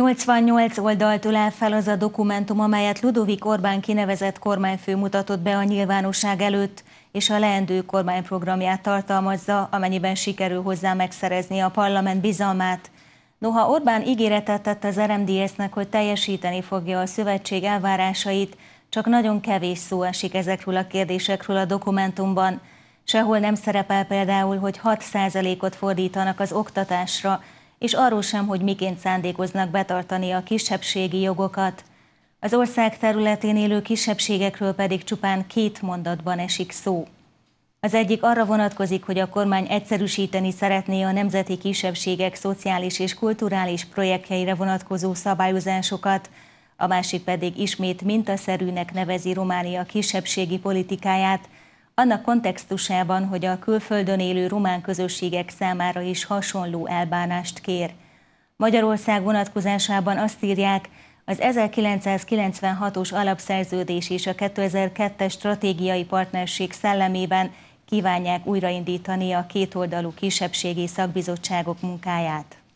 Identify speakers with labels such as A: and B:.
A: 88 oldaltól áll fel az a dokumentum, amelyet Ludovik Orbán kinevezett kormányfő mutatott be a nyilvánosság előtt, és a leendő kormányprogramját tartalmazza, amennyiben sikerül hozzá megszerezni a parlament bizalmát. Noha Orbán ígéretet tett az RMDS-nek, hogy teljesíteni fogja a szövetség elvárásait, csak nagyon kevés szó esik ezekről a kérdésekről a dokumentumban. Sehol nem szerepel például, hogy 6%-ot fordítanak az oktatásra, és arról sem, hogy miként szándékoznak betartani a kisebbségi jogokat. Az ország területén élő kisebbségekről pedig csupán két mondatban esik szó. Az egyik arra vonatkozik, hogy a kormány egyszerűsíteni szeretné a nemzeti kisebbségek szociális és kulturális projektjeire vonatkozó szabályozásokat, a másik pedig ismét mintaszerűnek nevezi Románia kisebbségi politikáját, annak kontextusában, hogy a külföldön élő román közösségek számára is hasonló elbánást kér. Magyarország vonatkozásában azt írják, az 1996-os alapszerződés és a 2002-es stratégiai partnerség szellemében kívánják újraindítani a kétoldalú kisebbségi szakbizottságok munkáját.